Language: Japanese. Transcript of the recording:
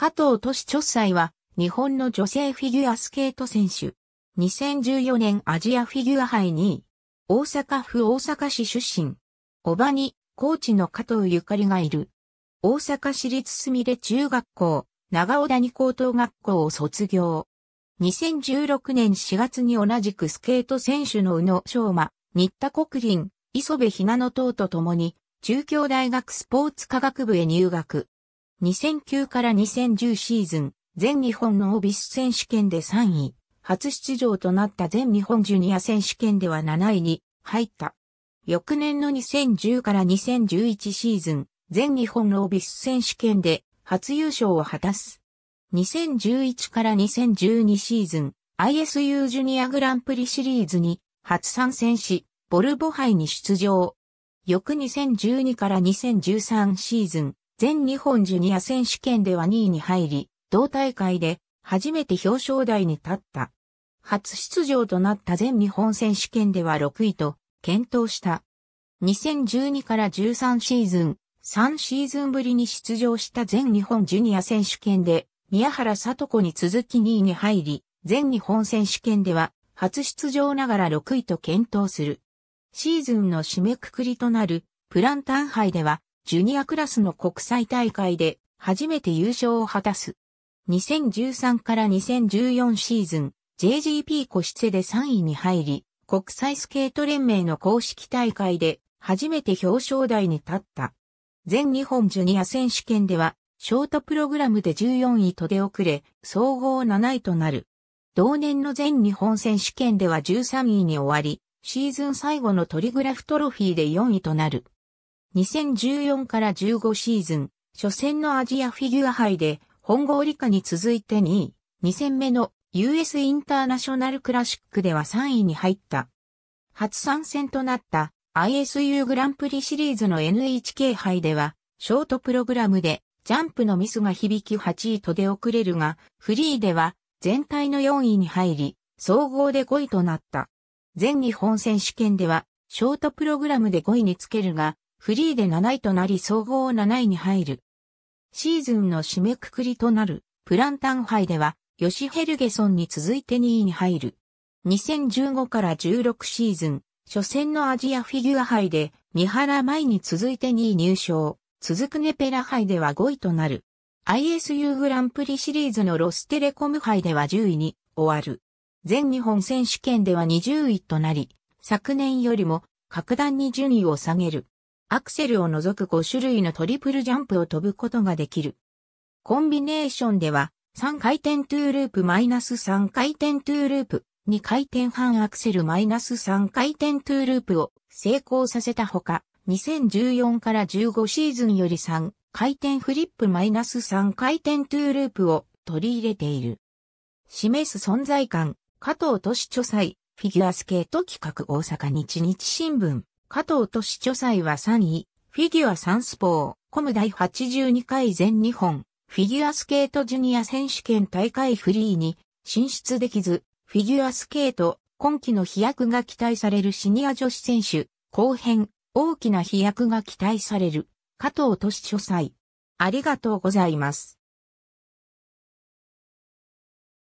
加藤都市著斎は、日本の女性フィギュアスケート選手。2014年アジアフィギュア杯2位。大阪府大阪市出身。おばに、コーチの加藤ゆかりがいる。大阪市立すみれ中学校、長尾谷高等学校を卒業。2016年4月に同じくスケート選手の宇野昌磨、新田国林、磯部ひなの等と共に、中京大学スポーツ科学部へ入学。2009から2010シーズン、全日本のオビス選手権で3位、初出場となった全日本ジュニア選手権では7位に入った。翌年の2010から2011シーズン、全日本のオビス選手権で初優勝を果たす。2011から2012シーズン、ISU ジュニアグランプリシリーズに初参戦し、ボルボ杯に出場。翌2012から2013シーズン、全日本ジュニア選手権では2位に入り、同大会で初めて表彰台に立った。初出場となった全日本選手権では6位と検討した。2012から13シーズン、3シーズンぶりに出場した全日本ジュニア選手権で、宮原里子に続き2位に入り、全日本選手権では初出場ながら6位と検討する。シーズンの締めくくりとなるプランタン杯ではジュニアクラスの国際大会で初めて優勝を果たす。2013から2014シーズン、JGP 個室で3位に入り、国際スケート連盟の公式大会で初めて表彰台に立った。全日本ジュニア選手権では、ショートプログラムで14位と出遅れ、総合7位となる。同年の全日本選手権では13位に終わり、シーズン最後のトリグラフトロフィーで4位となる。2014から15シーズン、初戦のアジアフィギュア杯で、本郷理科に続いて2位、2戦目の US インターナショナルクラシックでは3位に入った。初参戦となった ISU グランプリシリーズの NHK 杯では、ショートプログラムでジャンプのミスが響き8位と出遅れるが、フリーでは全体の4位に入り、総合で5位となった。全日本選手権では、ショートプログラムで5位につけるが、フリーで7位となり総合7位に入る。シーズンの締めくくりとなるプランタン杯では、ヨシヘルゲソンに続いて2位に入る。2015から16シーズン、初戦のアジアフィギュア杯で、三原舞に続いて2位入賞。続くネペラ杯では5位となる。ISU グランプリシリーズのロステレコム杯では10位に終わる。全日本選手権では20位となり、昨年よりも格段に順位を下げる。アクセルを除く5種類のトリプルジャンプを飛ぶことができる。コンビネーションでは、3回転トゥーループマイナス3回転トゥーループ、2回転半アクセルマイナス3回転トゥーループを成功させたほか、2014から15シーズンより3回転フリップマイナス3回転トゥーループを取り入れている。示す存在感、加藤敏著祭、フィギュアスケート企画大阪日日新聞。加藤市著祭は3位、フィギュアサンスポー、コム第82回全日本、フィギュアスケートジュニア選手権大会フリーに進出できず、フィギュアスケート、今季の飛躍が期待されるシニア女子選手、後編、大きな飛躍が期待される、加藤市著祭。ありがとうございます。